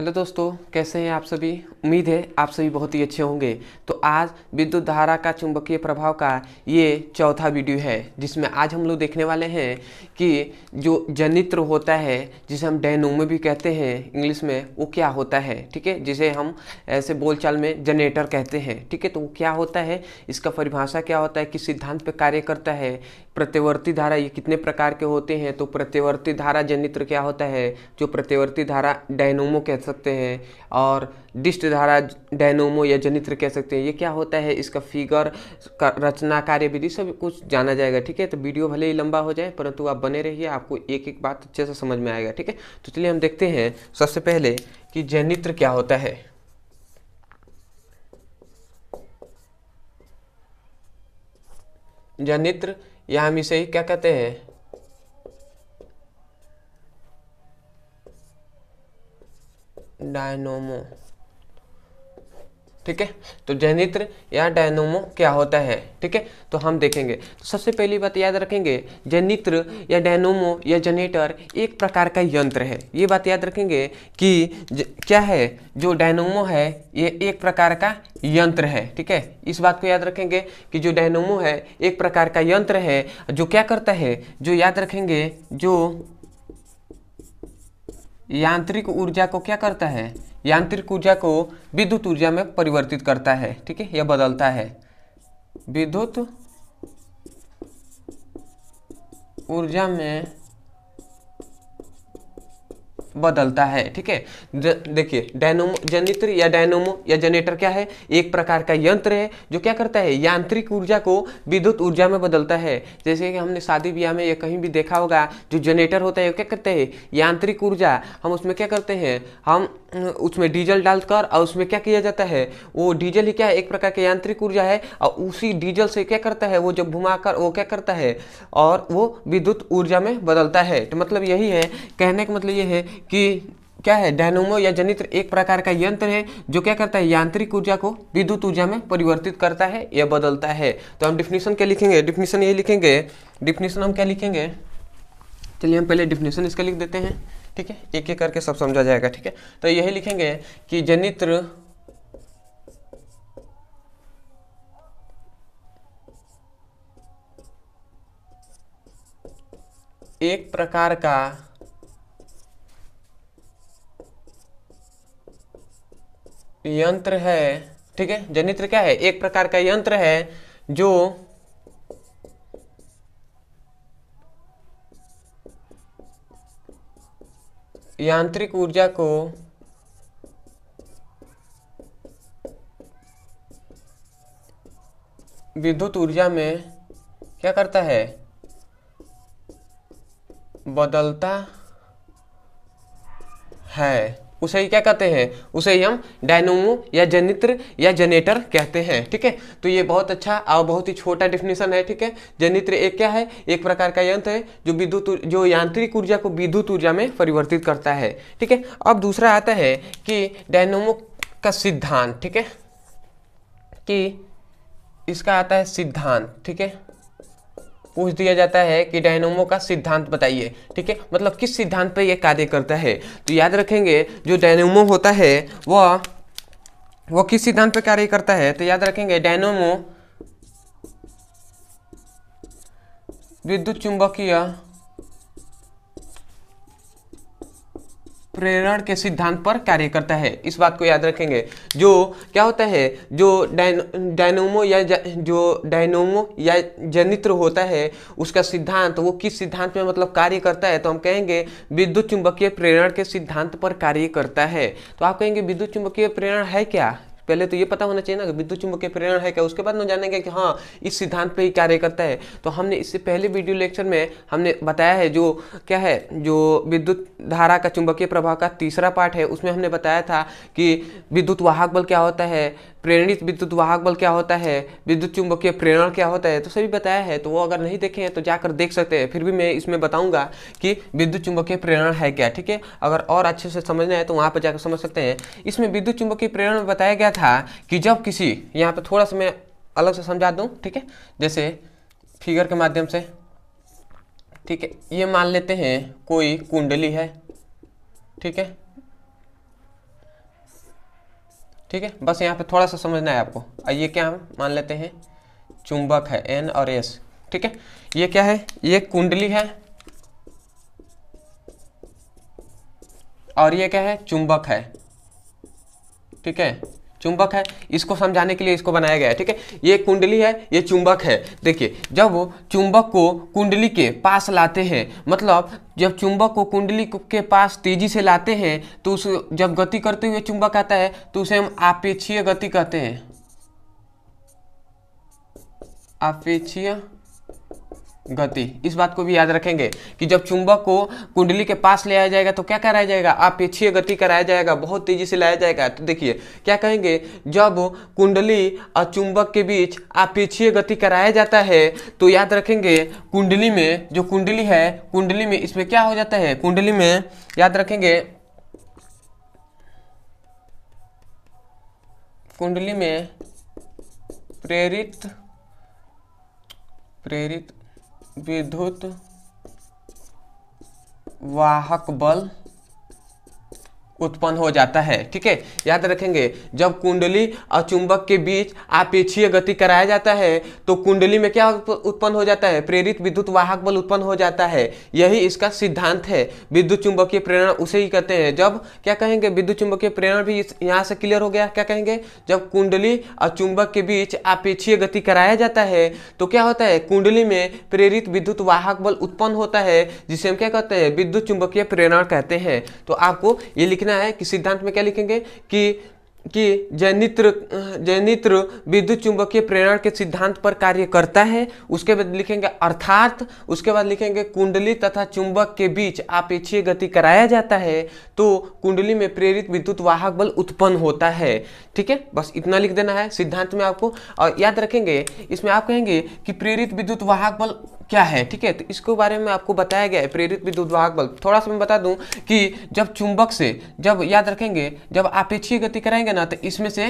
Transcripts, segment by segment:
Hello दोस्तों कैसे हैं आप सभी उम्मीद है आप सभी बहुत ही अच्छे होंगे तो आज विद्युत धारा का चुंबकीय प्रभाव का ये चौथा वीडियो है जिसमें आज हम लोग देखने वाले हैं कि जो जनित्र होता है जिसे हम डेनोमो भी कहते हैं इंग्लिश में वो क्या होता है ठीक है जिसे हम ऐसे बोलचाल में जनरेटर कहते हैं ठीक है तो वो क्या होता है इसका परिभाषा क्या होता है किस सिद्धांत पर कार्य करता है प्रत्यवर्ती धारा ये कितने प्रकार के होते हैं तो प्रत्यवर्ती धारा जनित्र क्या होता है जो प्रत्यवर्ती धारा डायनोमो कहता सकते हैं और दिष्ट धारा डायनोमो या जनित्र कह सकते हैं ये क्या होता है इसका फिगर का रचना कार्य विधि सब कुछ जाना जाएगा ठीक है तो वीडियो भले ही लंबा हो जाए परंतु आप बने रहिए आपको एक एक बात अच्छे से समझ में आएगा ठीक है तो चलिए हम देखते हैं सबसे पहले कि जनित्र क्या होता है जनित्र या हम इसे क्या कहते हैं डायनोमो ठीक है तो जनित्र या डायनोमो क्या होता है ठीक है तो हम देखेंगे तो सबसे पहली बात याद रखेंगे जनित्र या डायनोमो या जनरेटर एक प्रकार का यंत्र है ये बात याद रखेंगे कि क्या है जो डायनोमो है ये एक प्रकार का यंत्र है ठीक है इस बात को याद रखेंगे कि जो डायनोमो है एक प्रकार का यंत्र है जो क्या करता है जो याद रखेंगे जो यांत्रिक ऊर्जा को क्या करता है यांत्रिक ऊर्जा को विद्युत ऊर्जा में परिवर्तित करता है ठीक है यह बदलता है विद्युत ऊर्जा में बदलता है ठीक है देखिए डायनोमो जनित्र या डायनोमो या जनरेटर क्या है एक प्रकार का यंत्र है जो क्या करता है यांत्रिक ऊर्जा को विद्युत ऊर्जा में बदलता है जैसे कि हमने शादी ब्याह में या कहीं भी देखा होगा जो जनरेटर होता है वो क्या करते हैं यांत्रिक ऊर्जा हम उसमें क्या करते हैं हम उसमें डीजल डालकर और उसमें क्या किया जाता है वो डीजल ही क्या है एक प्रकार के यांत्रिक ऊर्जा है और उसी डीजल से क्या करता है वो जब घुमाकर वो क्या करता है और वो विद्युत ऊर्जा में बदलता है तो मतलब यही है कहने का मतलब ये है कि क्या है डायनोमो या जनित्र एक प्रकार का यंत्र है जो क्या करता है यांत्रिक ऊर्जा को विद्युत ऊर्जा में परिवर्तित करता है या बदलता है तो हम डिफिनीशन क्या लिखेंगे डिफिनीशन ये लिखेंगे डिफिनीशन हम क्या लिखेंगे चलिए हम पहले डिफिनीशन इसका लिख देते हैं ठीक है एक एक करके सब समझा जाएगा ठीक है तो यही लिखेंगे कि जनित्र एक प्रकार का यंत्र है ठीक है जनित्र क्या है एक प्रकार का यंत्र है जो यांत्रिक ऊर्जा को विद्युत ऊर्जा में क्या करता है बदलता है उसे क्या कहते हैं उसे हम डायनोमो या जनित्र या जनेटर कहते हैं ठीक है तो ये बहुत अच्छा और बहुत ही छोटा डिफिनेशन है ठीक है जनित्र एक क्या है एक प्रकार का यंत्र है जो विद्युत जो यांत्रिक ऊर्जा को विद्युत ऊर्जा में परिवर्तित करता है ठीक है अब दूसरा आता है कि डायनोमो का सिद्धांत ठीक है कि इसका आता है सिद्धांत ठीक है पूछ दिया जाता है कि डायनोमो का सिद्धांत बताइए ठीक है मतलब किस सिद्धांत पर यह कार्य करता है तो याद रखेंगे जो डायनोमो होता है वह वो किस सिद्धांत पर कार्य करता है तो याद रखेंगे डायनोमो विद्युत चुंबकीय प्रेरण के सिद्धांत पर कार्य करता है इस बात को याद रखेंगे जो क्या होता है जो डायनोमो या जो डायनोमो या जनित्र होता है उसका सिद्धांत वो किस सिद्धांत में मतलब कार्य करता है तो हम कहेंगे विद्युत चुंबकीय प्रेरण के सिद्धांत पर कार्य करता है तो आप कहेंगे विद्युत चुंबकीय प्रेरण है क्या पहले तो ये पता होना चाहिए ना कि विद्युत चुंबकीय प्रेरण है क्या उसके बाद हम जानेंगे कि हाँ इस सिद्धांत पर ही कार्य करता है तो हमने इससे पहले वीडियो लेक्चर में हमने बताया है जो क्या है जो विद्युत धारा का चुंबकीय प्रभाव का तीसरा पार्ट है उसमें हमने बताया था कि विद्युत वाहक बल क्या होता है प्रेरणित विद्युत वाहक बल क्या होता है विद्युत चुंबकीय प्रेरण क्या होता है तो सभी बताया है तो वो अगर नहीं देखे हैं तो जाकर देख सकते हैं फिर भी मैं इसमें बताऊंगा कि विद्युत चुंबकीय प्रेरण है क्या ठीक है अगर और अच्छे से समझना है तो वहाँ पर जाकर समझ सकते हैं इसमें विद्युत चुंबकीय प्रेरण में बताया गया था कि जब किसी यहाँ पर थोड़ा सा मैं अलग से समझा दूँ ठीक है जैसे फिगर के माध्यम से ठीक है ये मान लेते हैं कोई कुंडली है ठीक है ठीक है बस यहाँ पे थोड़ा सा समझना है आपको ये क्या हम मान लेते हैं चुंबक है एन और एस ठीक है ये क्या है ये कुंडली है और ये क्या है चुंबक है ठीक है चुंबक है इसको समझाने के लिए इसको बनाया गया है ठीक है ये कुंडली है ये चुंबक है देखिए जब वो चुंबक को कुंडली के पास लाते हैं मतलब जब चुंबक को कुंडली के पास तेजी से लाते हैं तो उस जब गति करते हुए चुंबक आता है तो उसे हम आपेक्षीय गति कहते हैं आपेक्षीय गति इस बात को भी याद रखेंगे कि जब चुंबक को कुंडली के पास ले आया जाएगा तो क्या कराया जाएगा आपेक्षीय गति कराया जाएगा बहुत तेजी से लाया जाएगा तो देखिए क्या कहेंगे जब कुंडली और चुंबक के बीच आपेक्षीय गति कराया जाता है तो याद रखेंगे कुंडली में जो कुंडली है कुंडली में इसमें क्या हो जाता है कुंडली में याद रखेंगे कुंडली में प्रेरित प्रेरित विद्युत वाहक बल उत्पन्न हो जाता है ठीक है याद रखेंगे जब कुंडली और चुंबक के बीच आपेक्षीय गति कराया जाता है तो कुंडली में क्या उत्पन्न हो जाता है प्रेरित विद्युत वाहक बल उत्पन्न हो जाता है यही इसका सिद्धांत है विद्युत चुंबकीय प्रेरणा उसे ही कहते हैं जब क्या कहेंगे विद्युत चुंबकीय प्रेरणा भी यहाँ से क्लियर हो गया क्या कहेंगे जब कुंडली और चुंबक के बीच आपेक्षीय गति कराया जाता है तो क्या होता है कुंडली में प्रेरित विद्युत वाहक बल उत्पन्न होता है जिसे हम क्या कहते हैं विद्युत चुंबकीय प्रेरणा कहते हैं तो आपको ये लिखना लेना है कि सिद्धांत में क्या लिखेंगे कि कि जैनित्र जैनित्र विद्युत चुंबकीय प्रेरण के सिद्धांत पर कार्य करता है उसके बाद लिखेंगे अर्थात उसके बाद लिखेंगे कुंडली तथा चुंबक के बीच आपेक्षीय गति कराया जाता है तो कुंडली में प्रेरित विद्युत वाहक बल उत्पन्न होता है ठीक है बस इतना लिख देना है सिद्धांत में आपको और याद रखेंगे इसमें आप कहेंगे कि प्रेरित विद्युत वाहक बल क्या है ठीक है तो इसके बारे में आपको बताया गया है प्रेरित विद्युत वाहक बल थोड़ा सा मैं बता दूं कि जब चुंबक से जब याद रखेंगे जब आपेक्षीय गति कराएंगे ना तो इसमें से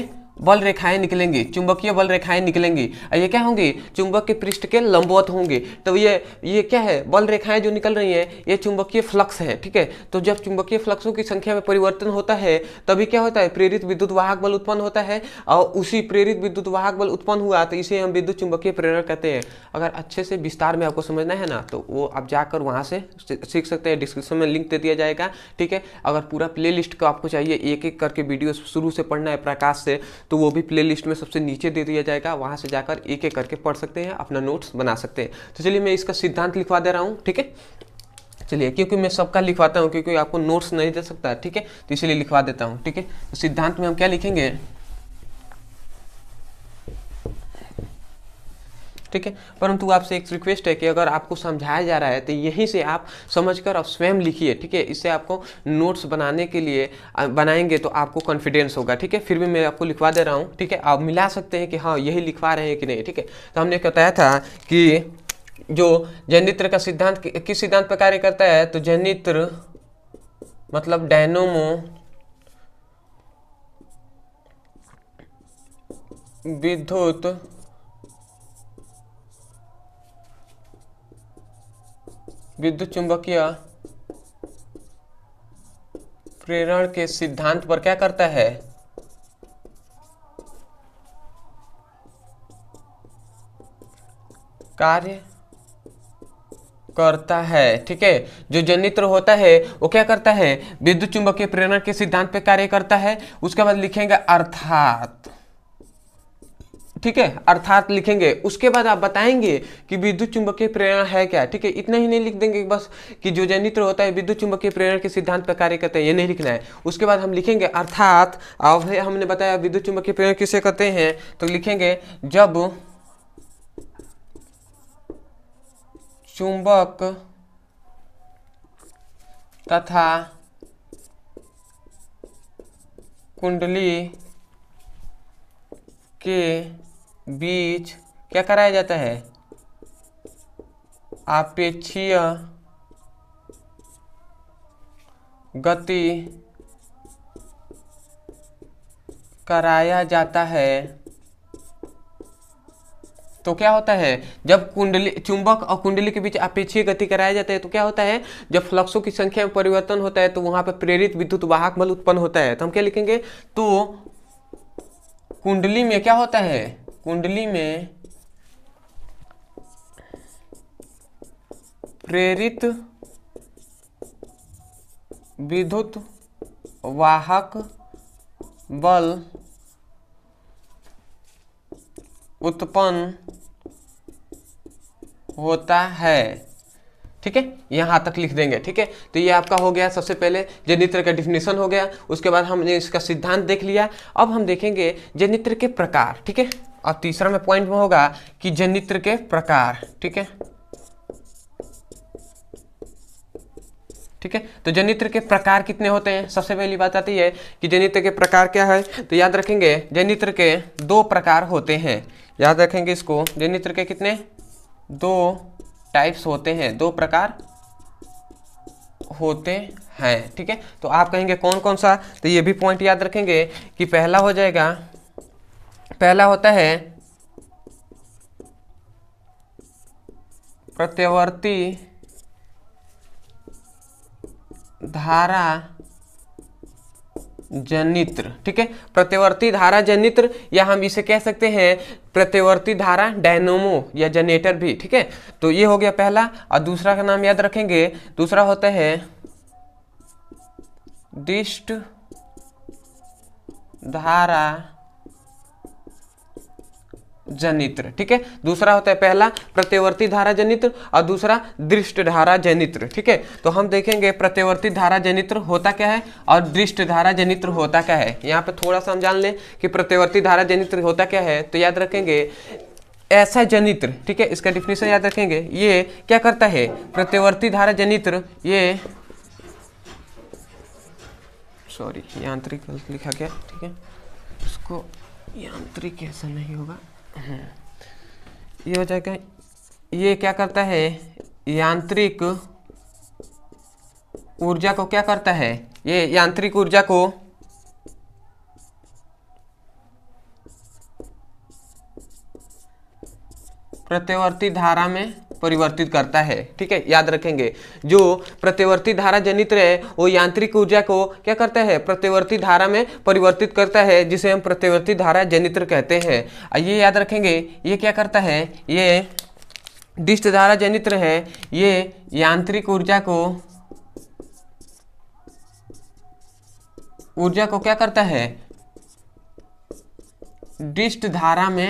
बल रेखाएं निकलेंगी चुंबकीय बल रेखाएं निकलेंगी ये क्या होंगी चुंबक के पृष्ठ के लंबवत होंगे तो ये ये क्या है बल रेखाएं जो निकल रही हैं ये चुंबकीय फ्लक्स है ठीक है तो जब चुंबकीय फ्लक्सों की संख्या में परिवर्तन होता है तभी क्या होता है प्रेरित विद्युत वाहक बल उत्पन्न होता है और उसी प्रेरित विद्युत वाहक बल उत्पन्न हुआ तो इसे हम विद्युत चुंबकीय प्रेरण कहते हैं अगर अच्छे से विस्तार में आपको समझना है ना तो वो आप जाकर वहाँ से सीख सकते हैं डिस्क्रिप्शन में लिंक दे दिया जाएगा ठीक है अगर पूरा प्ले लिस्ट को आपको चाहिए एक एक करके वीडियो शुरू से पढ़ना है प्रकाश से तो वो भी प्ले लिस्ट में सबसे नीचे दे दिया जाएगा वहाँ से जाकर एक एक करके पढ़ सकते हैं अपना नोट्स बना सकते हैं तो चलिए मैं इसका सिद्धांत लिखवा दे रहा हूँ ठीक है चलिए क्योंकि मैं सबका लिखवाता हूँ क्योंकि आपको नोट्स नहीं दे सकता ठीक है तो इसीलिए लिखवा देता हूँ ठीक है तो सिद्धांत में हम क्या लिखेंगे ठीक है परंतु आपसे एक रिक्वेस्ट है कि अगर आपको समझाया जा रहा है तो यहीं से आप समझकर आप स्वयं लिखिए ठीक है इससे आपको नोट्स बनाने के लिए बनाएंगे तो आपको कॉन्फिडेंस होगा ठीक है फिर भी मैं आपको लिखवा दे रहा हूँ ठीक है आप मिला सकते हैं कि हाँ यही लिखवा रहे हैं कि नहीं ठीक है तो हमने बताया था कि जो जनित्र का सिद्धांत किस सिद्धांत पर कार्य करता है तो जनित्र मतलब डायनोमो विद्युत विद्युत चुंबकीय प्रेरण के सिद्धांत पर क्या करता है कार्य करता है ठीक है जो जनित्र होता है वो क्या करता है विद्युत चुंबकीय प्रेरण के सिद्धांत पर कार्य करता है उसके बाद मतलब लिखेंगे अर्थात ठीक है अर्थात लिखेंगे उसके बाद आप बताएंगे कि विद्युत चुंबकीय प्रेरणा है क्या ठीक है इतना ही नहीं लिख देंगे बस कि जो जनित्र होता है विद्युत चुंबकीय प्रेरणा के सिद्धांत पर कार्य करते हैं ये नहीं लिखना है उसके बाद हम लिखेंगे अर्थात अब हमने बताया विद्युत चुंबकीय प्रेरणा किसे कहते हैं तो लिखेंगे जब चुंबक तथा कुंडली के बीच क्या कराया जाता है आपेक्षीय गति कराया जाता है तो क्या होता है जब कुंडली चुंबक और कुंडली के बीच अपेक्षीय गति कराया जाता है तो क्या होता है जब फ्लक्सों की संख्या में परिवर्तन होता है तो वहां पर प्रेरित विद्युत वाहक बल उत्पन्न होता है तो हम क्या लिखेंगे तो कुंडली में क्या होता है कुंडली में प्रेरित विद्युत वाहक बल उत्पन्न होता है ठीक है यहाँ तक लिख देंगे ठीक है तो ये आपका हो गया सबसे पहले जनित्र का डिफिनेशन हो गया उसके बाद हमने इसका सिद्धांत देख लिया अब हम देखेंगे जनित्र के प्रकार ठीक है और तीसरा में पॉइंट में होगा कि जनित्र के प्रकार ठीक है ठीक है तो जनित्र के प्रकार कितने होते हैं सबसे पहली बात आती है कि जनित्र के प्रकार क्या है तो याद रखेंगे जनित्र के दो प्रकार होते हैं याद रखेंगे इसको जनित्र के कितने दो टाइप्स होते हैं दो प्रकार होते हैं ठीक है तो आप कहेंगे कौन कौन सा तो ये भी पॉइंट याद रखेंगे कि पहला हो जाएगा पहला होता है प्रत्यवर्ती धारा जनित्र ठीक है प्रत्यवर्ती धारा जनित्र या हम इसे कह सकते हैं प्रत्यवर्ती धारा डायनोमो या जनरेटर भी ठीक है तो ये हो गया पहला और दूसरा का नाम याद रखेंगे दूसरा होता है दिष्ट धारा जनित्र ठीक है दूसरा होता है पहला प्रत्यवर्ती धारा जनित्र और दूसरा दृष्ट धारा जनित्र ठीक है तो हम देखेंगे प्रत्यवर्ती धारा जनित्र होता क्या है और दृष्ट धारा जनित्र होता क्या है यहाँ पे थोड़ा सा हम जान लें कि प्रत्यवर्ती धारा जनित्र होता क्या है तो याद रखेंगे ऐसा जनित्र ठीक है इसका डिफिनेशन याद रखेंगे ये क्या करता है प्रत्यवर्ती धारा जनित्र ये सॉरी यांत्रिक लिखा गया ठीक है उसको यांत्रिक ऐसा नहीं होगा ये हो जाएगा ये क्या करता है यांत्रिक ऊर्जा को क्या करता है ये यांत्रिक ऊर्जा को प्रत्यावर्ती धारा में परिवर्तित करता है ठीक है याद रखेंगे जो प्रतिवर्ती धारा जनित्र है वो यांत्रिक ऊर्जा को क्या करता है प्रतिवर्ती धारा में परिवर्तित करता है जिसे हम प्रतिवर्ती धारा जनित्र कहते हैं ये याद रखेंगे ये क्या करता है ये दिष्ट धारा जनित्र है ये यांत्रिक ऊर्जा को ऊर्जा को क्या करता है दिष्ट धारा में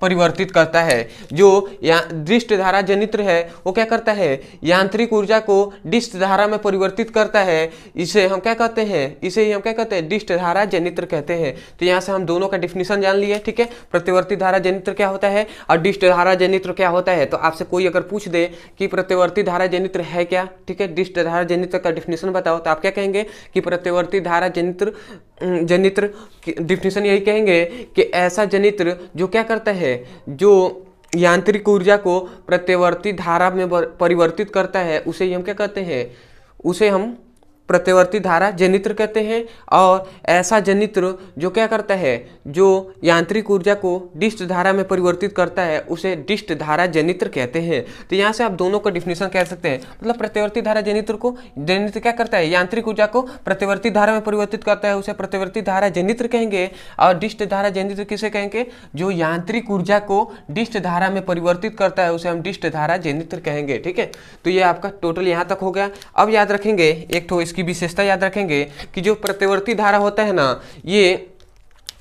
परिवर्तित करता है जो या दृष्ट धारा जनित्र है वो क्या करता है यांत्रिक ऊर्जा को डिस्ट धारा में परिवर्तित करता है इसे हम क्या कहते हैं इसे ही हम क्या कहते हैं दृष्ट धारा जनित्र कहते हैं तो यहाँ से हम दोनों का डिफिनीशन जान लिए ठीक है प्रतिवर्ती धारा जनित्र क्या होता है और दृष्ट धारा जनित्र क्या होता है तो आपसे कोई अगर पूछ दे कि प्रतिवर्ती धारा जनित्र है क्या ठीक है दृष्ट धारा जनित्र का डिफिनीशन बताओ तो आप क्या कहेंगे कि प्रतिवर्ती धारा जनित्र जनित्र डिफिनेशन यही कहेंगे कि ऐसा जनित्र जो क्या करता है जो यांत्रिक ऊर्जा को प्रत्यवर्ती धारा में परिवर्तित करता है उसे हम क्या कहते हैं उसे हम प्रत्यवर्ती धारा जनित्र कहते हैं और ऐसा जनित्र जो क्या करता है जो यांत्रिक ऊर्जा को डिस्ट धारा में परिवर्तित करता है उसे डिस्ट धारा जनित्र कहते हैं तो यहाँ से आप दोनों का डिफिनेशन कह सकते हैं मतलब प्रत्यवर्ती धारा जनित्र को जनित्र क्या करता है यांत्रिक ऊर्जा को प्रत्यवर्ती धारा में परिवर्तित करता है उसे प्रत्यवर्ती धारा जनित्र कहेंगे और डिस्ट धारा जनित्र किसे कहेंगे जो यांत्रिक ऊर्जा को डिस्ट धारा में परिवर्तित करता है उसे हम डिस्ट धारा जनित्र कहेंगे ठीक है तो ये आपका टोटल यहाँ तक हो गया अब याद रखेंगे एक ठो इसके इसकी विशेषता याद रखेंगे कि जो प्रतिवर्ती धारा होता है ना ये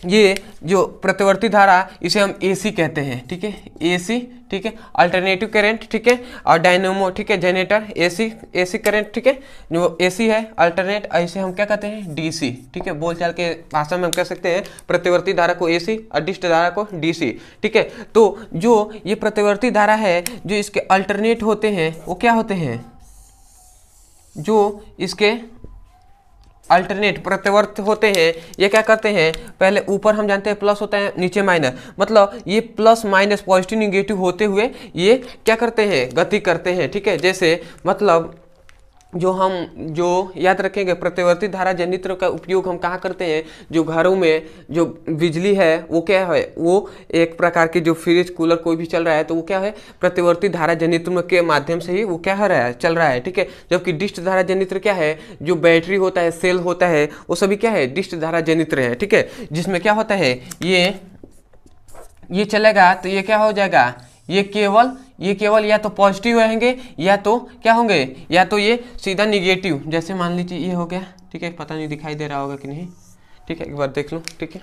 ये जो प्रतिवर्ती धारा इसे हम एसी कहते हैं ठीक है एसी ठीक है अल्टरनेटिव करंट ठीक है और डायनोमो ठीक है जनरेटर एसी एसी करंट ठीक है जो एसी है अल्टरनेट इसे हम क्या कहते हैं डीसी ठीक है बोल चाल के भाषा में हम कह सकते हैं प्रतिवर्ती धारा को एसी और डिस्ट धारा को डीसी ठीक है तो जो ये प्रतिवर्ती धारा है जो इसके अल्टरनेट होते हैं वो क्या होते हैं जो इसके अल्टरनेट प्रत्यवर्त होते हैं ये क्या करते हैं पहले ऊपर हम जानते हैं प्लस होता है नीचे माइनस मतलब ये प्लस माइनस पॉजिटिव निगेटिव होते हुए ये क्या करते हैं गति करते हैं ठीक है जैसे मतलब जो हम जो याद रखेंगे प्रतिवर्ती धारा जनित्र का उपयोग हम कहाँ करते हैं जो घरों में जो बिजली है वो क्या है वो एक प्रकार के जो फ्रिज कूलर कोई भी चल रहा है तो वो क्या है प्रतिवर्ती धारा जनित्र के माध्यम से ही वो क्या है रहा है चल रहा है ठीक है जबकि डिस्ट धारा जनित्र क्या है जो बैटरी होता है सेल होता है वो सभी क्या है डिस्ट धारा जनित्र है ठीक है जिसमें क्या होता है ये ये चलेगा तो ये क्या हो जाएगा ये केवल ये केवल या तो पॉजिटिव रहेंगे या तो क्या होंगे या तो ये सीधा निगेटिव जैसे मान लीजिए ये हो गया ठीक है पता नहीं दिखाई दे रहा होगा कि नहीं ठीक है एक बार देख लूँ ठीक है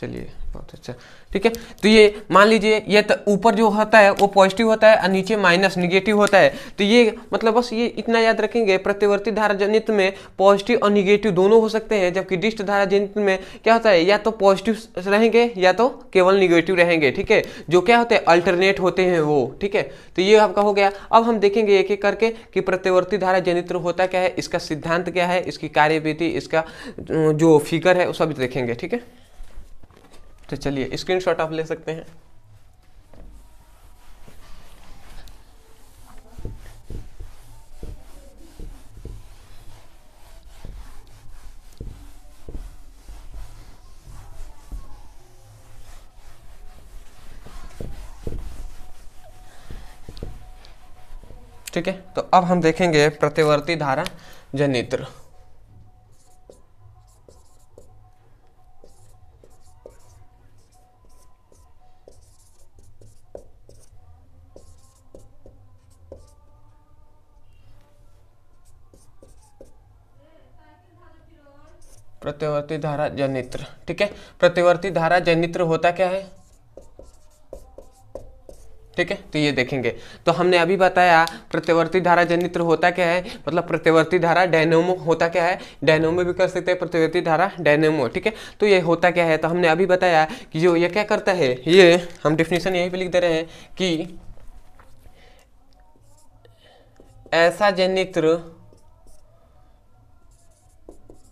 चलिए बहुत अच्छा ठीक है तो ये मान लीजिए ये तो ऊपर जो होता है वो पॉजिटिव होता है और नीचे माइनस निगेटिव होता है तो ये मतलब बस ये इतना याद रखेंगे प्रतिवर्ती धारा जनित में पॉजिटिव और निगेटिव दोनों हो सकते हैं जबकि डिस्ट धारा जनित में क्या होता है या तो पॉजिटिव रहेंगे या तो केवल निगेटिव रहेंगे ठीक है जो क्या होते हैं अल्टरनेट होते हैं वो ठीक है तो ये आपका हो गया अब हम देखेंगे एक एक करके कि प्रतिवर्ती धारा जनित्र होता क्या है इसका सिद्धांत क्या है इसकी कार्यविधि इसका जो फिगर है वो सब देखेंगे ठीक है तो चलिए स्क्रीनशॉट आप ले सकते हैं ठीक है तो अब हम देखेंगे प्रतिवर्ती धारा जनित्र प्रत्यवर्ती धारा जनित्र ठीक है प्रत्यवर्ती धारा जनित्र होता क्या है ठीक है तो ये देखेंगे तो हमने अभी बताया प्रत्यवर्ती धारा जनित्र होता क्या है मतलब प्रत्यवर्ती धारा डायनोमो होता क्या है डायनोमो भी कर सकते हैं प्रत्यवर्ती धारा डायनोमो ठीक है तो ये होता क्या है तो हमने अभी बताया कि जो ये क्या करता है ये हम डिफिनेशन यही पे लिख दे रहे हैं कि ऐसा जनित्र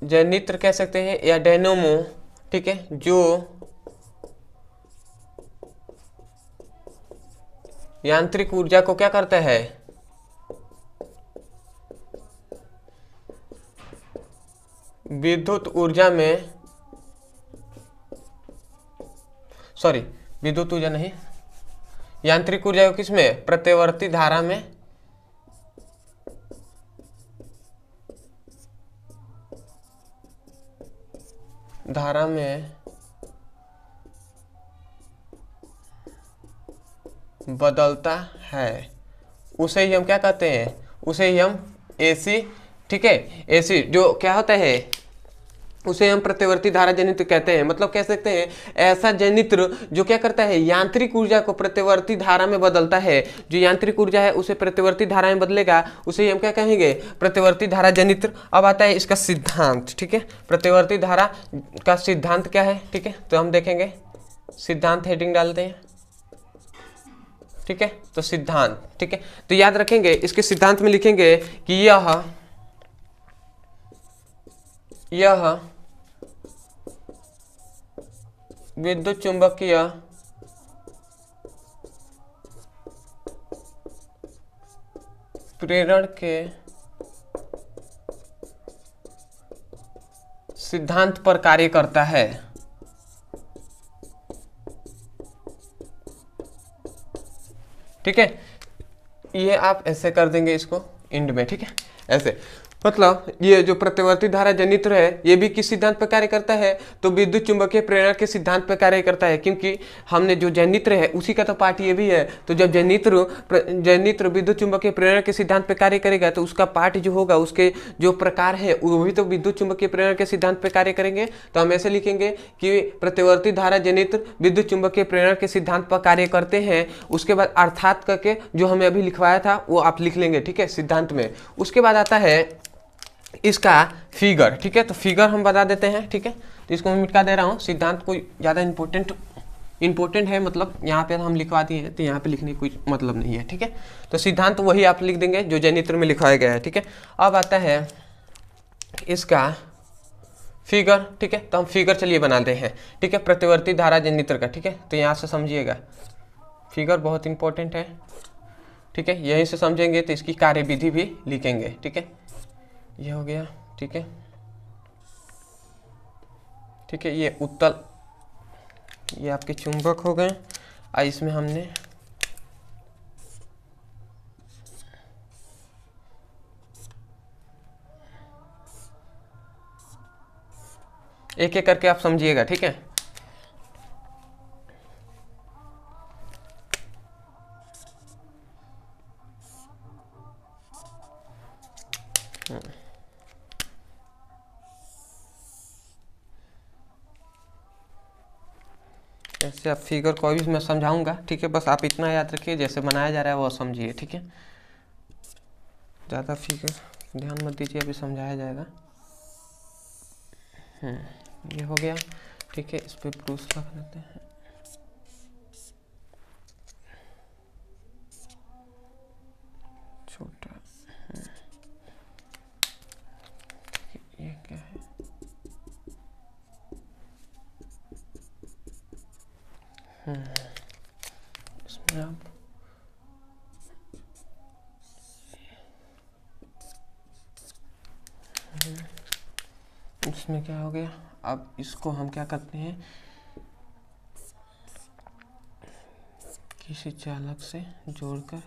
जनित्र कह सकते हैं या डेनोमो ठीक है जो यांत्रिक ऊर्जा को क्या करता है विद्युत ऊर्जा में सॉरी विद्युत ऊर्जा नहीं यांत्रिक ऊर्जा को किसमें प्रत्यवर्ती धारा में धारा में बदलता है उसे ही हम क्या कहते हैं उसे ही हम एसी ठीक है एसी जो क्या होता है उसे हम प्रत्यवर्ती धारा जनित्र कहते हैं मतलब कह सकते हैं ऐसा जनित्र जो क्या करता है यांत्रिक ऊर्जा को प्रत्यवर्ती धारा में बदलता है जो यांत्रिक ऊर्जा है उसे प्रत्यवर्ती धारा में बदलेगा उसे हम क्या कहेंगे प्रत्यवर्ती धारा जनित्र अब आता है इसका सिद्धांत ठीक है प्रत्यवर्ती धारा का सिद्धांत क्या है ठीक है तो हम देखेंगे सिद्धांत हेडिंग डालते हैं ठीक है तो सिद्धांत ठीक है तो याद रखेंगे इसके सिद्धांत में लिखेंगे कि यह यह विद्युत चुंबकीय प्रेरण के सिद्धांत पर कार्य करता है ठीक है ये आप ऐसे कर देंगे इसको इंड में ठीक है ऐसे मतलब ये जो प्रतिवर्ती धारा जनित्र है ये भी किस सिद्धांत पर कार्य करता है तो विद्युत चुंबकीय प्रेरणा के सिद्धांत पर कार्य करता है क्योंकि हमने जो जनित्र है उसी का तो पाठ ये भी है तो जब जनित्र जनित्र विद्युत चुंबकीय प्रेरणा के सिद्धांत पर कार्य करेगा तो उसका पाठ जो होगा उसके जो प्रकार है वो भी तो विद्युत चुंबकीय प्रेरणा के सिद्धांत पर कार्य करेंगे तो हम ऐसे लिखेंगे कि प्रतिवर्ती धारा जनित्र विद्युत चुंबकीय प्रेरणा के सिद्धांत पर कार्य करते हैं उसके बाद अर्थात करके जो हमें अभी लिखवाया था वो आप लिख लेंगे ठीक है सिद्धांत में उसके बाद आता है इसका फिगर ठीक है तो फिगर हम बता देते हैं ठीक है तो इसको मैं मिटका दे रहा हूँ सिद्धांत कोई ज़्यादा इंपॉर्टेंट इंपॉर्टेंट है मतलब यहाँ पे हम लिखवा दिए हैं तो यहाँ पे लिखने कोई मतलब नहीं है ठीक है तो सिद्धांत वही आप लिख देंगे जो जनित्र में लिखवाया गया है ठीक है अब आता है इसका फिगर ठीक है तो हम फिगर चलिए बनाते हैं ठीक है प्रतिवर्ती धारा जनित्र का ठीक है तो यहाँ से समझिएगा फिगर बहुत इंपॉर्टेंट है ठीक है यहीं से समझेंगे तो इसकी कार्यविधि भी लिखेंगे ठीक है ये हो गया ठीक है ठीक है ये उत्तल ये आपके चुंबक हो गए और इसमें हमने एक एक करके आप समझिएगा ठीक है Hmm. इसका फिगर को भी मैं समझाऊंगा ठीक है बस आप इतना याद रखिए जैसे बनाया जा रहा है वो समझिए ठीक है ज़्यादा फिगर ध्यान मत दीजिए अभी समझाया जाएगा हम्म, ये हो गया ठीक है इस पर प्रूफ रख लेते हैं इसको हम क्या करते हैं किसी चालक से जोड़कर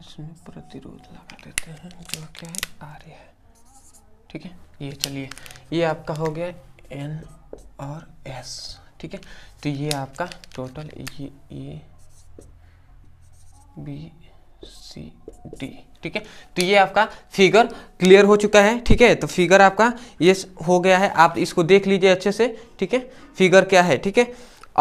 इसमें प्रतिरोध लगा देते हैं जो क्या है आर है ठीक है ये चलिए ये आपका हो गया एन और एस ठीक है तो ये आपका टोटल ये ए बी सी डी ठीक है तो ये आपका फिगर क्लियर हो चुका है ठीक है तो फिगर आपका ये हो गया है आप इसको देख लीजिए अच्छे से ठीक है फिगर क्या है ठीक है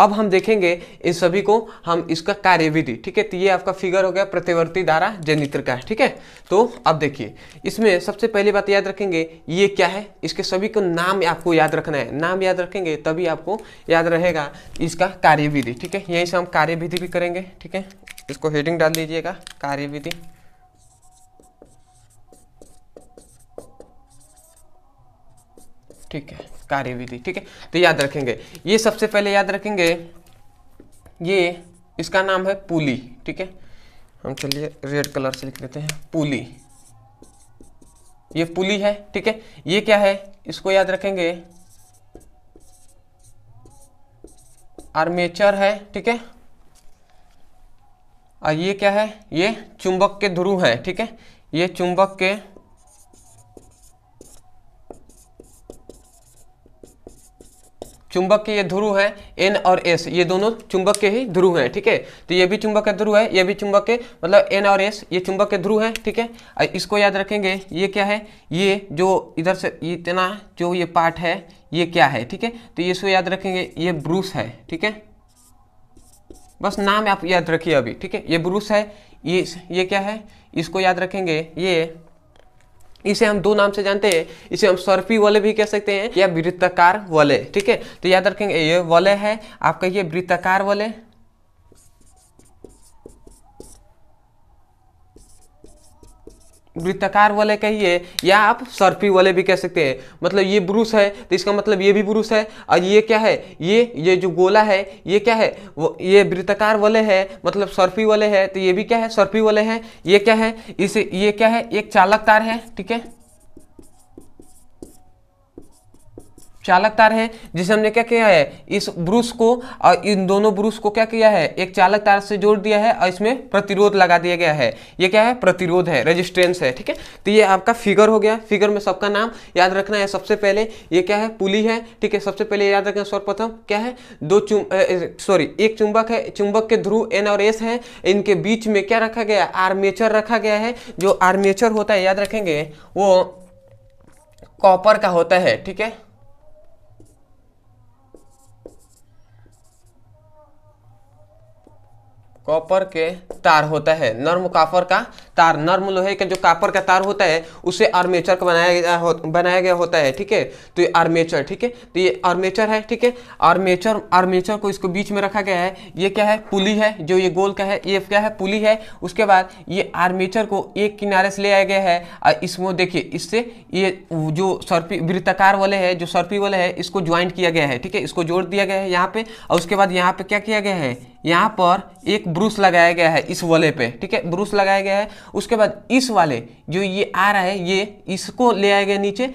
अब हम देखेंगे इन सभी को हम इसका कार्यविधि ठीक है तो ये आपका फिगर हो गया प्रतिवर्ती धारा जनित्र का ठीक है तो अब देखिए इसमें सबसे पहली बात याद रखेंगे ये क्या है इसके सभी को नाम आपको याद रखना है नाम याद रखेंगे तभी आपको याद रहेगा इसका कार्यविधि ठीक है यहीं से हम कार्यविधि भी करेंगे ठीक है इसको हेडिंग डाल दीजिएगा कार्यविधि ठीक है कार्यविधि ठीक है तो याद रखेंगे ये सबसे पहले याद रखेंगे ये इसका नाम है पुली ठीक है हम चलिए रेड कलर से लिख लेते हैं पुली ये पुली है ठीक है ये क्या है इसको याद रखेंगे आर्मेचर है ठीक है और ये क्या है ये चुंबक के ध्रुव है ठीक है ये चुंबक के चुंबक के ये ध्रुव है एन और एस ये दोनों चुंबक के ही ध्रुव हैं ठीक है तो ये भी चुंबक का ध्रुव है ये भी चुंबक के मतलब एन और एस ये चुंबक के ध्रुव है ठीक है इसको याद रखेंगे ये क्या है ये जो इधर से इतना जो ये पार्ट है ये क्या है ठीक है तो ये इसको याद रखेंगे ये ब्रूस है ठीक है बस नाम आप याद रखिए अभी ठीक है ये ब्रूस है ये ये क्या है इसको याद रखेंगे ये इसे हम दो नाम से जानते हैं इसे हम सर्फी वाले भी कह सकते हैं या वृत्ताकार वाले ठीक है तो याद रखेंगे ये वाले है आपका ये वृत्ताकार वाले वृत्ताकार वाले कहिए या आप सर्फी वाले भी कह सकते हैं मतलब ये ब्रूस है तो इसका मतलब ये भी ब्रूस है और ये क्या है ये ये जो गोला है ये क्या है वो ये वृत्ताकार वाले है मतलब सर्फी वाले है तो ये भी क्या है सर्फी वाले हैं ये क्या है इसे ये क्या है एक चालक तार है ठीक है चालक तार है जिसे हमने क्या किया है इस ब्रूस को और इन दोनों ब्रूस को क्या किया है एक चालक तार से जोड़ दिया है और इसमें प्रतिरोध लगा दिया गया है ये क्या है प्रतिरोध है रेजिस्टेंस है ठीक है तो ये आपका फिगर हो गया फिगर में सबका नाम याद रखना है सबसे पहले ये क्या है पुली है ठीक है सबसे पहले याद रखना सर्वप्रथम क्या है दो चुम सॉरी एक चुंबक है चुंबक के ध्रुव एन और एस है इनके बीच में क्या रखा गया आर्मेचर रखा गया है जो आर्मेचर होता है याद रखेंगे वो कॉपर का होता है ठीक है कॉपर के तार होता है नर्म कापर का तार नर्म लोहे का जो कापर का तार होता है उसे आर्मेचर का बनाया गया बनाया गया होता है ठीक है तो ये आर्मेचर ठीक है तो ये आर्मेचर है ठीक है आर्मेचर आर्मेचर को इसको बीच में रखा गया है ये क्या है पुली है जो ये गोल का है ये क्या है पुली है उसके बाद ये आर्मेचर को एक किनारे से ले आया गया है और इसमें देखिए इससे ये जो सर्पी वृत्ताकार वाले है जो सर्पी वाले है इसको ज्वाइंट किया गया है ठीक है इसको जोड़ दिया गया है यहाँ पे और उसके बाद यहाँ पे क्या किया गया है यहाँ पर एक ब्रूस लगाया गया है इस वाले पे ठीक है ब्रूस लगाया गया है उसके बाद इस वाले जो ये आ रहा है ये इसको ले आया गया नीचे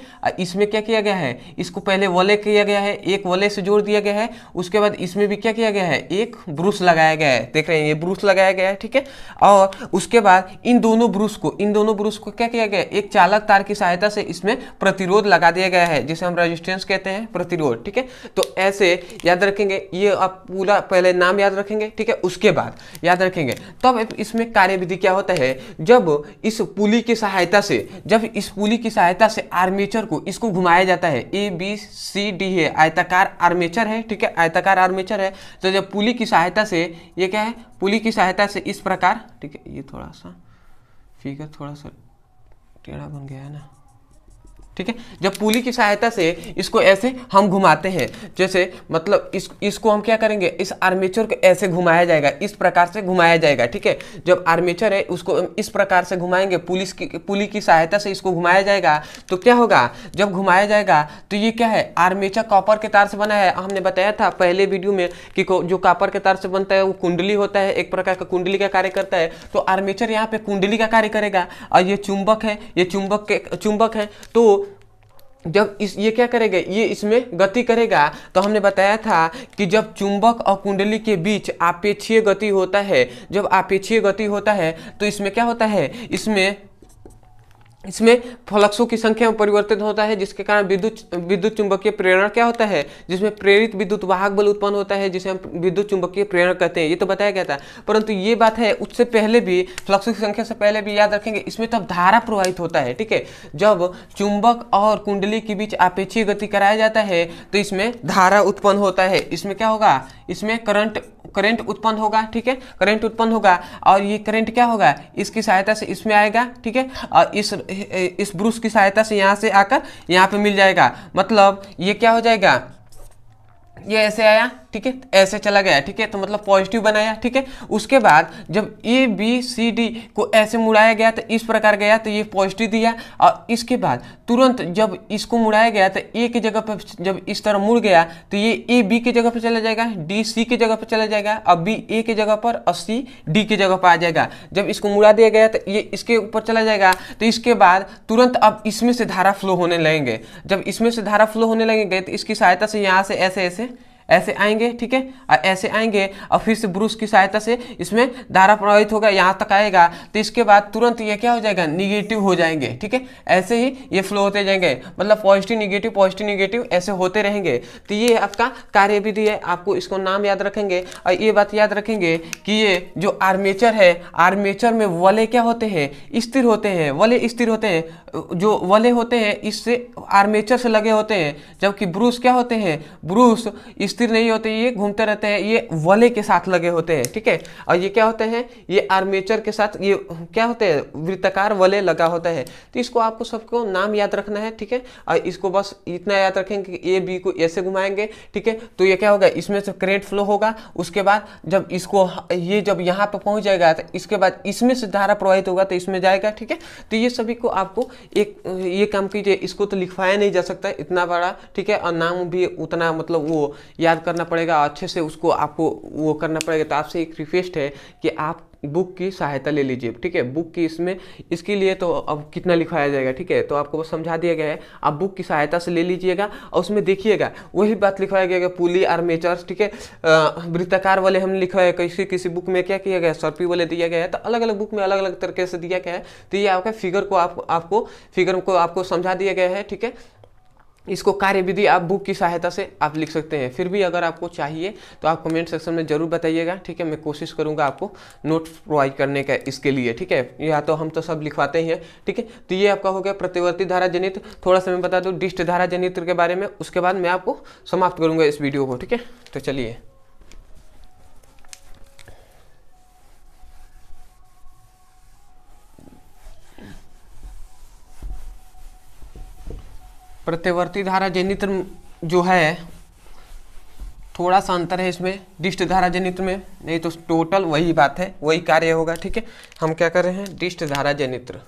इसमें क्या किया गया है इसको पहले वले किया गया है एक वले से जोड़ दिया गया है उसके बाद इसमें भी क्या किया गया है एक ब्रूस लगाया गया है देख रहे हैं ये ब्रूस लगाया गया है ठीक है और उसके बाद इन दोनों ब्रूस को इन दोनों ब्रूस को क्या किया गया एक चालक तार की सहायता से इसमें प्रतिरोध लगा दिया गया है जिसे हम रजिस्टेंस कहते हैं प्रतिरोध ठीक है तो ऐसे याद रखेंगे ये आप पूरा पहले नाम याद रखेंगे ठीक है उसके बाद याद रखेंगे तब तो इसमें कार्यविधि क्या होता है जब इस पुली की सहायता से जब इस पुली की सहायता से आर्मेचर को इसको घुमाया जाता है ए बी सी डी है आयताकार आर्मेचर है ठीक है आयताकार आर्मेचर है तो जब पुली की सहायता से ये क्या है पुली की सहायता से इस प्रकार ठीक है ये थोड़ा सा फिगर थोड़ा सा टेढ़ा बन गया है ना ठीक है जब पुली की सहायता से इसको ऐसे हम घुमाते हैं जैसे मतलब इस इसको हम क्या करेंगे इस आर्मेचर को ऐसे घुमाया जाएगा इस प्रकार से घुमाया जाएगा ठीक है जब आर्मेचर है उसको इस प्रकार से घुमाएंगे पुलिस की पुली की सहायता से इसको घुमाया जाएगा तो क्या होगा जब घुमाया जाएगा तो ये क्या है आर्मेचर कॉपर के तार से बना है हमने बताया था पहले वीडियो में कि जो कॉपर के तार से बनता है वो कुंडली होता है एक प्रकार का कुंडली का कार्य करता है तो आर्मेचर यहाँ पे कुंडली का कार्य करेगा और ये चुंबक है ये चुंबक के चुंबक है तो जब इस ये क्या करेगा ये इसमें गति करेगा तो हमने बताया था कि जब चुंबक और कुंडली के बीच आपेक्षीय गति होता है जब आपेक्षीय गति होता है तो इसमें क्या होता है इसमें इसमें फ्लक्सों की संख्या में परिवर्तित होता है जिसके कारण विद्युत विद्युत चुंबकीय प्रेरण क्या होता है जिसमें प्रेरित विद्युत वाहक बल उत्पन्न होता है जिसे हम विद्युत चुंबकीय प्रेरण कहते हैं ये तो बताया गया था परंतु ये बात है उससे पहले भी फ्लक्सों की संख्या से पहले भी याद रखेंगे इसमें तब धारा प्रवाहित होता है ठीक है जब चुंबक और कुंडली के बीच अपेक्षीय गति कराया जाता है तो इसमें धारा उत्पन्न होता है इसमें क्या होगा इसमें करंट करंट उत्पन्न होगा ठीक है करंट उत्पन्न होगा और ये करंट क्या होगा इसकी सहायता से इसमें आएगा ठीक है और इस इस ब्रूस की सहायता से यहाँ से आकर यहाँ पे मिल जाएगा मतलब ये क्या हो जाएगा ये ऐसे आया ठीक है ऐसे चला गया ठीक है तो मतलब पॉजिटिव बनाया ठीक है उसके बाद जब ए बी सी डी को ऐसे मुड़ाया गया तो इस प्रकार गया तो ये पॉजिटिव दिया और इसके बाद तुरंत जब इसको मुड़ाया गया तो ए की जगह पर जब इस तरह मुड़ गया तो ये ए बी की जगह पर चला जाएगा डी सी की जगह पर चला जाएगा और बी ए की जगह पर और सी डी की जगह पर आ जाएगा जब इसको मुड़ा दिया गया तो ये इसके ऊपर चला जाएगा तो इसके बाद तुरंत अब इसमें से धारा फ्लो होने लगेंगे जब इसमें से धारा फ्लो होने लगेंगे तो इसकी सहायता से यहाँ से ऐसे ऐसे ऐसे आएंगे ठीक है ऐसे आएंगे और फिर से ब्रूस की सहायता से इसमें धारा प्रवाहित होगा यहाँ तक आएगा तो इसके बाद तुरंत ये क्या हो जाएगा निगेटिव हो जाएंगे ठीक है ऐसे ही ये फ्लो होते जाएंगे मतलब पॉजिटिव निगेटिव पॉजिटिव निगेटिव ऐसे होते रहेंगे तो ये आपका कार्यविधि है आपको इसको नाम याद रखेंगे और ये बात याद रखेंगे कि ये जो आर्मेचर है आर्मेचर में वले क्या होते हैं स्थिर होते हैं वले स्थिर होते हैं जो वले होते हैं इससे आर्मेचर से लगे होते हैं जबकि ब्रूस क्या होते हैं ब्रूस स्थिर नहीं होते ये घूमते रहते हैं ये वले के साथ लगे होते हैं ठीक है और ये क्या होते हैं ये आर्मेचर के साथ ये क्या होते हैं वृत्ताकार वले लगा होता है तो इसको आपको सबको नाम याद रखना है ठीक है और इसको बस इतना याद रखेंगे कि ए बी को ऐसे घुमाएंगे ठीक है तो ये क्या होगा इसमें से करेंट फ्लो होगा उसके बाद जब इसको ये जब यहाँ पर पहुँच जाएगा तो इसके बाद इसमें से धारा प्रवाहित होगा तो इसमें जाएगा ठीक है तो ये सभी को आपको एक ये काम कीजिए इसको तो लिखवाया नहीं जा सकता इतना बड़ा ठीक है और नाम भी उतना मतलब वो या याद करना पड़ेगा अच्छे से उसको आपको वो करना पड़ेगा तो आपसे एक रिक्वेस्ट है कि आप बुक की सहायता ले लीजिए ठीक है बुक की इसमें इसके लिए तो अब कितना लिखवाया जाएगा ठीक है तो आपको वो समझा दिया गया है आप बुक की सहायता से ले लीजिएगा और उसमें देखिएगा वही बात लिखवाया गया पुली आर्मेचर्स ठीक है वृत्ताकार वाले हमने लिखवाया किसी किसी बुक में क्या किया गया सर्पी वाले दिया गया है तो अलग अलग बुक में अलग अलग तरीके से दिया गया है तो ये आपका फिगर को आप आपको फिगर को आपको समझा दिया गया है ठीक है इसको कार्य विधि आप बुक की सहायता से आप लिख सकते हैं फिर भी अगर आपको चाहिए तो आप कमेंट सेक्शन में जरूर बताइएगा ठीक है मैं कोशिश करूंगा आपको नोट प्रोवाइड करने का इसके लिए ठीक है या तो हम तो सब लिखवाते ही हैं ठीक है तो ये आपका हो गया प्रतिवर्ती धारा जनित थोड़ा सा मैं बता दूँ डिस्ट धारा जनित्र के बारे में उसके बाद मैं आपको समाप्त करूँगा इस वीडियो को ठीक है तो चलिए प्रत्यवर्ती धारा जनित्र जो है थोड़ा सा अंतर है इसमें डिस्ट धारा जनित्र में नहीं तो टोटल वही बात है वही कार्य होगा ठीक है हम क्या कर रहे हैं दिष्ट धारा जनित्र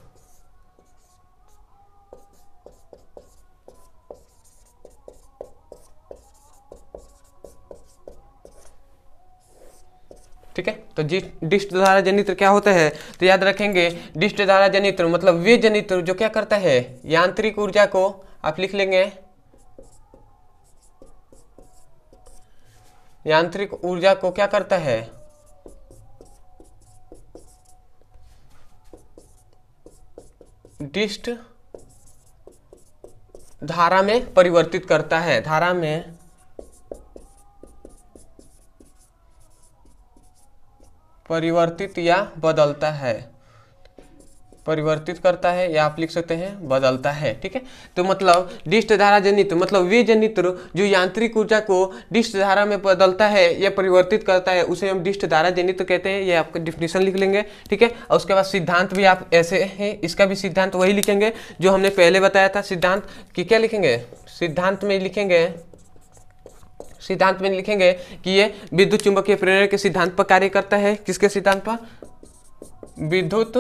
ठीक है तो डिस्ट धारा जनित्र क्या होता है तो याद रखेंगे डिस्ट धारा जनित्र मतलब वे जनित्र जो क्या करता है यांत्रिक ऊर्जा को आप लिख लेंगे यांत्रिक ऊर्जा को क्या करता है डिस्ट धारा में परिवर्तित करता है धारा में परिवर्तित या बदलता है परिवर्तित करता है या आप लिख सकते हैं बदलता है ठीक है तो मतलब डिस्ट धारा जनित मतलब वे जनित्र जो यांत्रिक ऊर्जा को डिस्ट धारा में बदलता है या परिवर्तित करता है उसे हम डिस्ट धारा जनित कहते हैं ये आपका डिफिनेशन लिख लेंगे ठीक है और उसके बाद सिद्धांत भी आप ऐसे हैं इसका भी सिद्धांत वही लिखेंगे जो हमने पहले बताया था सिद्धांत कि क्या लिखेंगे सिद्धांत में लिखेंगे सिद्धांत में लिखेंगे कि ये विद्युत चुंबकीय प्रेरण के सिद्धांत पर कार्य करता है किसके सिद्धांत पर विद्युत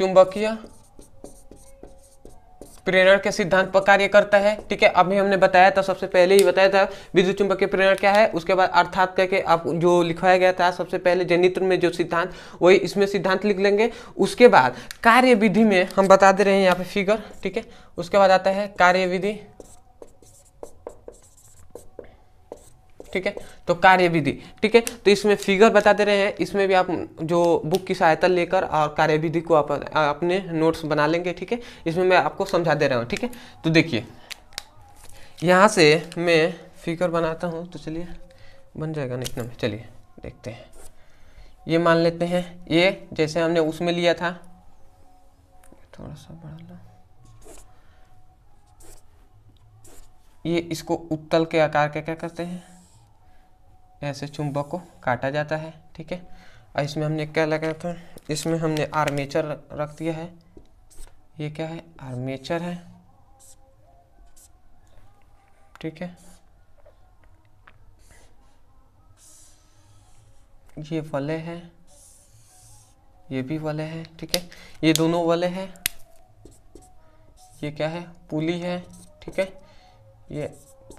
चुंबकीय प्रेरण के सिद्धांत पर कार्य करता है ठीक है अभी हमने बताया था सबसे पहले ही बताया था विद्युत चुंबकीय प्रेरण क्या है उसके बाद अर्थात करके आप जो लिखवाया गया था सबसे पहले जनित्र में जो सिद्धांत वही इसमें सिद्धांत लिख लेंगे उसके बाद कार्य विधि में हम बता दे रहे हैं यहाँ पे फिगर ठीक है उसके बाद आता है कार्य विधि ठीक है तो कार्य विधि ठीक है तो इसमें फिगर बता दे रहे हैं इसमें भी आप जो बुक की सहायता लेकर और कार्य विधि को आप अपने नोट्स बना लेंगे ठीक है इसमें मैं आपको समझा दे रहा हूँ ठीक है तो देखिए यहाँ से मैं फिगर बनाता हूँ तो चलिए बन जाएगा ना इतना चलिए देखते हैं ये मान लेते हैं ये जैसे हमने उसमें लिया था थोड़ा सा बढ़ा ये इसको उत्तल के आकार के क्या करते हैं ऐसे चुंबक को काटा जाता है ठीक है और इसमें हमने क्या लगाया था इसमें हमने आर्मेचर रख दिया है ये क्या है आर्मेचर है ठीक है ये वाले है ये भी वाले है ठीक है ये दोनों वाले हैं ये क्या है पुली है ठीक है ये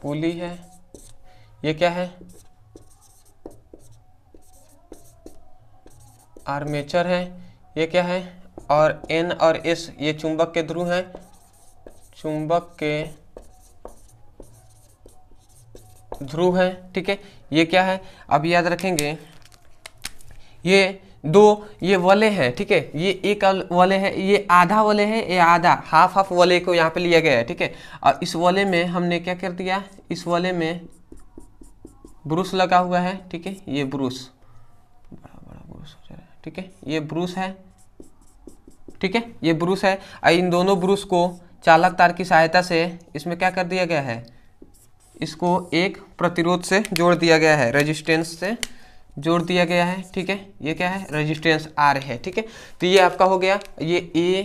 पुली है ये क्या है आर्मेचर है ये क्या है और एन और एस ये चुंबक के ध्रुव हैं चुंबक के ध्रुव हैं ठीक है ये क्या है अब याद रखेंगे ये दो ये वले हैं ठीक है ये एक वले है ये आधा वले है ये आधा हाफ हाफ वले को यहाँ पे लिया गया है ठीक है और इस वले में हमने क्या कर दिया इस वले में ब्रूस लगा हुआ है ठीक है ये ब्रूस ठीक है ये ब्रूस है ठीक है ये ब्रूस है इन दोनों ब्रूस को चालक तार की सहायता से इसमें क्या कर दिया गया है इसको एक प्रतिरोध से जोड़ दिया गया है रेजिस्टेंस से जोड़ दिया गया है ठीक है ये क्या है रेजिस्टेंस आर है ठीक है तो ये आपका हो गया ये ए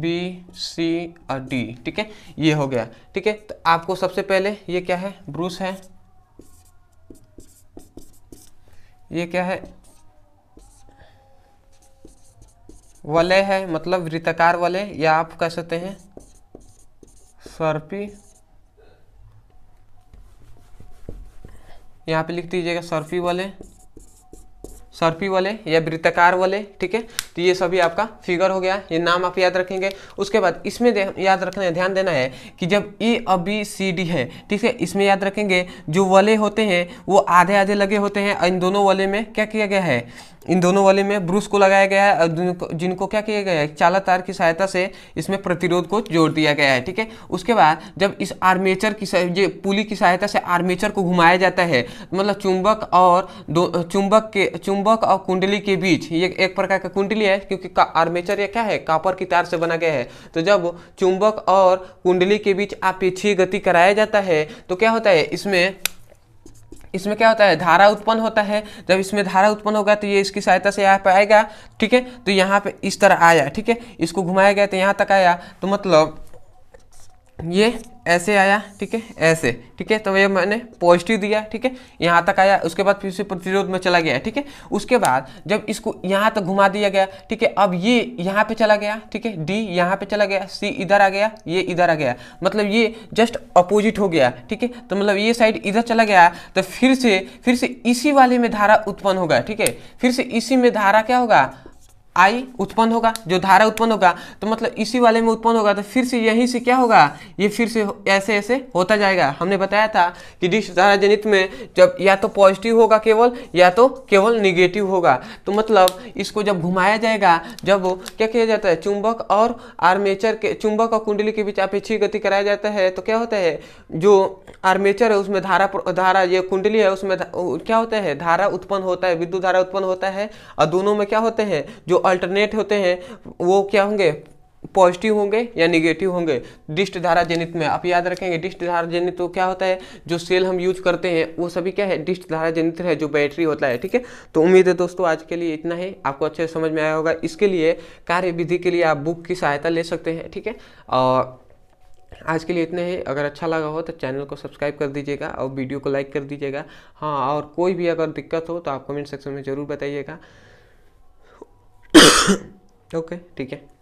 बी सी और डी ठीक है ये हो गया ठीक है तो आपको सबसे पहले ये क्या है ब्रूस है ये क्या है वलय है मतलब वृत्ताकार वलय या आप कह सकते हैं सर्पी यहाँ पे लिख दीजिएगा सर्फी वाले सर्पी वाले या वृत्तकार वाले ठीक है तो ये सभी आपका फिगर हो गया ये नाम आप याद रखेंगे उसके बाद इसमें याद रखना ध्यान देना है कि जब ए अबी सी डी है ठीक है इसमें याद रखेंगे जो वले होते हैं वो आधे आधे लगे होते हैं इन दोनों वले में क्या किया गया है इन दोनों वाले में ब्रूस को लगाया गया है और जिनको क्या किया गया है चाला तार की सहायता से इसमें प्रतिरोध को जोड़ दिया गया है ठीक है उसके बाद जब इस आर्मेचर की ये पुली की सहायता से आर्मेचर को घुमाया जाता है मतलब चुंबक और दो चुंबक के चुंबक चुंबक और कुंडली के बीच ये एक प्रकार का कुंडली है क्योंकि आर्मेचर ये क्या है कापर की तार से बना गया है तो जब चुंबक और कुंडली के बीच आपेक्षीय गति कराया जाता है तो क्या होता है इसमें इसमें क्या होता है धारा उत्पन्न होता है जब इसमें धारा उत्पन्न होगा तो ये इसकी सहायता से यहाँ पे आएगा ठीक है तो यहाँ पे इस तरह आया ठीक है इसको घुमाया गया तो यहाँ तक आया तो मतलब ये ऐसे आया ठीक है ऐसे ठीक है तो ये मैंने पॉजिटिव दिया ठीक है यहाँ तक आया उसके बाद फिर से प्रतिरोध में चला गया ठीक है उसके बाद जब इसको यहाँ तक घुमा दिया गया ठीक है अब ये यहाँ पे चला गया ठीक है डी यहाँ पे चला गया सी इधर आ गया ये इधर आ गया मतलब ये जस्ट अपोजिट हो गया ठीक है तो मतलब ये साइड इधर चला गया तो फिर से फिर से इसी वाले में धारा उत्पन्न होगा ठीक है फिर से इसी में धारा क्या होगा आई उत्पन्न होगा जो धारा उत्पन्न होगा तो मतलब इसी वाले में उत्पन्न होगा तो फिर से यहीं से क्या होगा ये फिर से ऐसे ऐसे होता जाएगा हमने बताया था कि डिश धारा जनित में जब या तो पॉजिटिव होगा केवल या तो केवल निगेटिव होगा तो मतलब इसको जब घुमाया जाएगा जब क्या किया जाता है चुंबक और आर्मेचर के चुंबक और कुंडली के बीच अपेक्षी गति कराया जाता है तो क्या होता है जो आर्मेचर है उसमें धारा धारा ये कुंडली है उसमें क्या होता है धारा उत्पन्न होता है विद्युत धारा उत्पन्न होता है और दोनों में क्या होते हैं जो अल्टरनेट होते हैं वो क्या होंगे पॉजिटिव होंगे या निगेटिव होंगे डिस्ट धारा जनित में आप याद रखेंगे डिस्ट धारा जनित तो क्या होता है जो सेल हम यूज करते हैं वो सभी क्या है डिस्ट धारा जनित है जो बैटरी होता है ठीक है तो उम्मीद है दोस्तों आज के लिए इतना ही आपको अच्छे से समझ में आया होगा इसके लिए कार्य विधि के लिए आप बुक की सहायता ले सकते हैं ठीक है और आज के लिए इतने ही अगर अच्छा लगा हो तो चैनल को सब्सक्राइब कर दीजिएगा और वीडियो को लाइक कर दीजिएगा हाँ और कोई भी अगर दिक्कत हो तो आप कमेंट सेक्शन में ज़रूर बताइएगा ओके ठीक है